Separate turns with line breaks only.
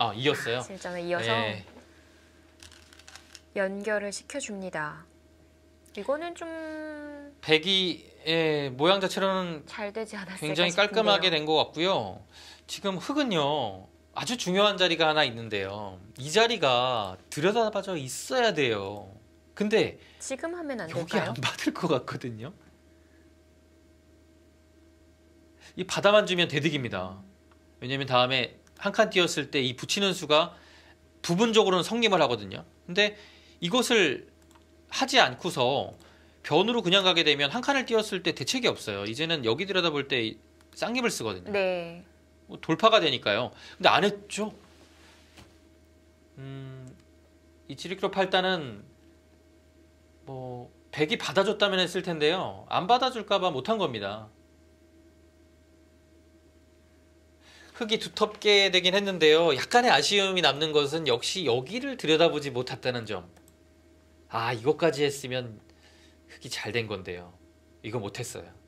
아, 이었어요? 진짜는 이어서 네.
연결을 시켜줍니다. 이거는 좀...
백이의 예, 모양 자체로는
잘 되지 않았을까 굉장히 깔끔하게 된
것 같고요. 지금 흙은요. 아주 중요한 자리가 하나 있는데요. 이 자리가 들여다봐져 있어야 돼요. 근데
지금 하면 안 여기 될까요? 안
받을 것 같거든요. 이 받아만 주면 대득입니다. 왜냐면 하 다음에 한칸 띄었을 때 이 붙이는 수가 부분적으로는 성립을 하거든요. 근데 이것을 하지 않고서 변으로 그냥 가게 되면 한 칸을 띄었을 때 대책이 없어요. 이제는 여기 들여다볼 때 쌍립을 쓰거든요. 네. 뭐 돌파가 되니까요. 근데 안 했죠. 음, 이 지리크로 팔단은 뭐 백이 받아줬다면 했을 텐데요. 안 받아줄까봐 못한 겁니다. 흙이 두텁게 되긴 했는데요. 약간의 아쉬움이 남는 것은 역시 여기를 들여다보지 못했다는 점. 아, 이것까지 했으면 흙이 잘 된 건데요. 이거 못했어요.